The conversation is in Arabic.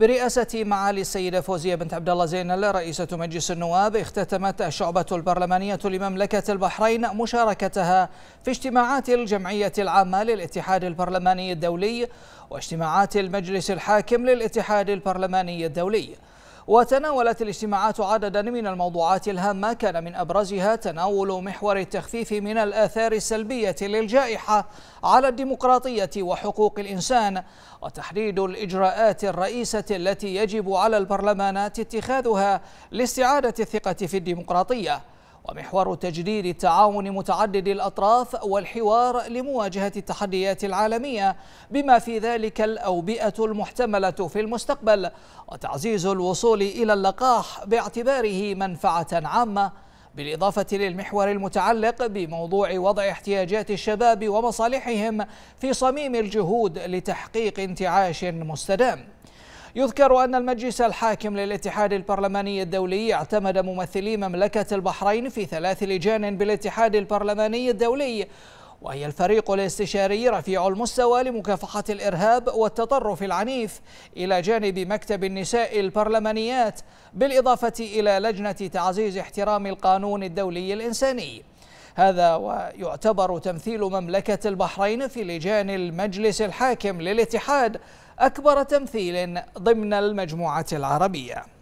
برئاسة معالي السيدة فوزية بنت عبد الله زينل رئيسة مجلس النواب اختتمت الشعبة البرلمانية لمملكة البحرين مشاركتها في اجتماعات الجمعية العامة للاتحاد البرلماني الدولي واجتماعات المجلس الحاكم للاتحاد البرلماني الدولي وتناولت الاجتماعات عددا من الموضوعات الهامة كان من أبرزها تناول محور التخفيف من الآثار السلبية للجائحة على الديمقراطية وحقوق الإنسان وتحديد الإجراءات الرئيسة التي يجب على البرلمانات اتخاذها لاستعادة الثقة في الديمقراطية ومحور تجديد التعاون متعدد الأطراف والحوار لمواجهة التحديات العالمية بما في ذلك الأوبئة المحتملة في المستقبل وتعزيز الوصول إلى اللقاح باعتباره منفعة عامة بالإضافة للمحور المتعلق بموضوع وضع احتياجات الشباب ومصالحهم في صميم الجهود لتحقيق انتعاش مستدام يذكر أن المجلس الحاكم للاتحاد البرلماني الدولي اعتمد ممثلي مملكة البحرين في ثلاث لجان بالاتحاد البرلماني الدولي وهي الفريق الاستشاري رفيع المستوى لمكافحة الإرهاب والتطرف العنيف إلى جانب مكتب النساء البرلمانيات بالإضافة إلى لجنة تعزيز احترام القانون الدولي الإنساني هذا ويعتبر تمثيل مملكة البحرين في لجان المجلس الحاكم للاتحاد أكبر تمثيل ضمن المجموعة العربية